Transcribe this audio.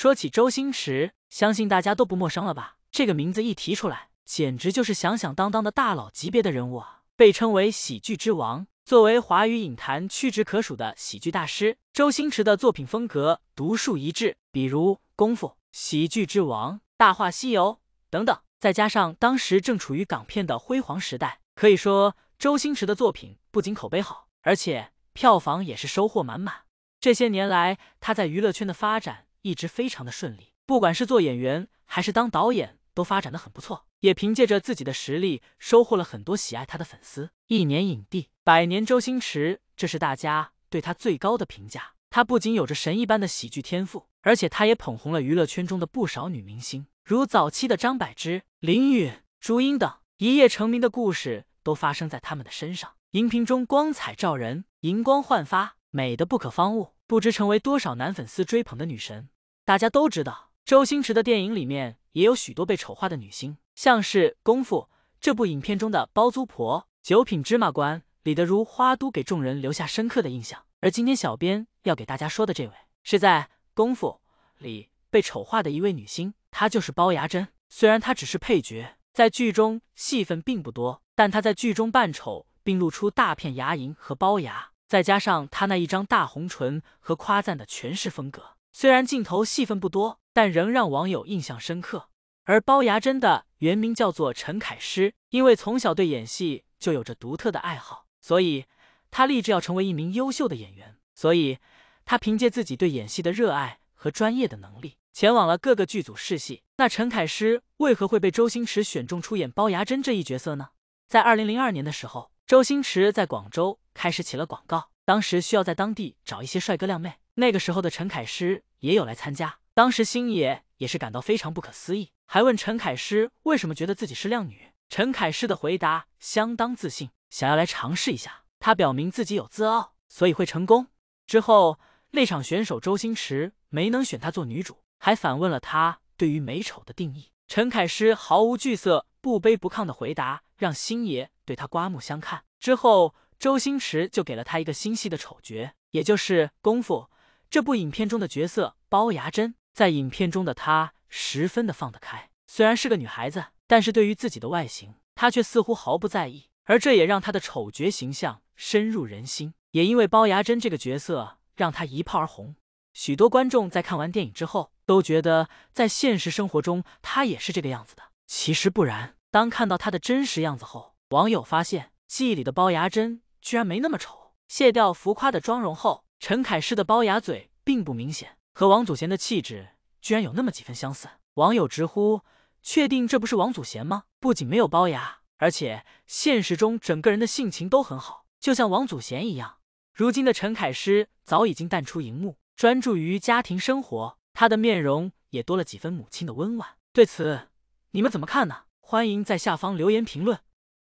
说起周星驰，相信大家都不陌生了吧？这个名字一提出来，简直就是响响当当的大佬级别的人物啊！被称为喜剧之王，作为华语影坛屈指可数的喜剧大师，周星驰的作品风格独树一帜，比如《功夫》《喜剧之王》《大话西游》等等。再加上当时正处于港片的辉煌时代，可以说周星驰的作品不仅口碑好，而且票房也是收获满满。这些年来，他在娱乐圈的发展。一直非常的顺利，不管是做演员还是当导演，都发展的很不错，也凭借着自己的实力收获了很多喜爱他的粉丝。一年影帝，百年周星驰，这是大家对他最高的评价。他不仅有着神一般的喜剧天赋，而且他也捧红了娱乐圈中的不少女明星，如早期的张柏芝、林允、朱茵等，一夜成名的故事都发生在他们的身上。荧屏中光彩照人，银光焕发。美的不可方物，不知成为多少男粉丝追捧的女神。大家都知道，周星驰的电影里面也有许多被丑化的女星，像是《功夫》这部影片中的包租婆、《九品芝麻官》里的如花都给众人留下深刻的印象。而今天小编要给大家说的这位，是在《功夫》里被丑化的一位女星，她就是包牙珍。虽然她只是配角，在剧中戏份并不多，但她在剧中扮丑并露出大片牙龈和龅牙。再加上他那一张大红唇和夸赞的诠释风格，虽然镜头戏份不多，但仍让网友印象深刻。而包牙真的原名叫做陈凯诗，因为从小对演戏就有着独特的爱好，所以他立志要成为一名优秀的演员。所以他凭借自己对演戏的热爱和专业的能力，前往了各个剧组试戏。那陈凯诗为何会被周星驰选中出演包牙真这一角色呢？在二零零二年的时候。周星驰在广州开始起了广告，当时需要在当地找一些帅哥靓妹。那个时候的陈凯诗也有来参加，当时星爷也是感到非常不可思议，还问陈凯诗为什么觉得自己是靓女。陈凯诗的回答相当自信，想要来尝试一下，他表明自己有自傲，所以会成功。之后那场选手周星驰没能选她做女主，还反问了她对于美丑的定义。陈凯诗毫无惧色，不卑不亢的回答。让星爷对他刮目相看。之后，周星驰就给了他一个新戏的丑角，也就是《功夫》这部影片中的角色包牙真。在影片中的她十分的放得开，虽然是个女孩子，但是对于自己的外形，她却似乎毫不在意。而这也让她的丑角形象深入人心。也因为包牙真这个角色，让她一炮而红。许多观众在看完电影之后，都觉得在现实生活中她也是这个样子的。其实不然。当看到他的真实样子后，网友发现记忆里的龅牙真居然没那么丑。卸掉浮夸的妆容后，陈凯诗的龅牙嘴并不明显，和王祖贤的气质居然有那么几分相似。网友直呼：“确定这不是王祖贤吗？”不仅没有龅牙，而且现实中整个人的性情都很好，就像王祖贤一样。如今的陈凯诗早已经淡出荧幕，专注于家庭生活，他的面容也多了几分母亲的温婉。对此，你们怎么看呢？欢迎在下方留言评论。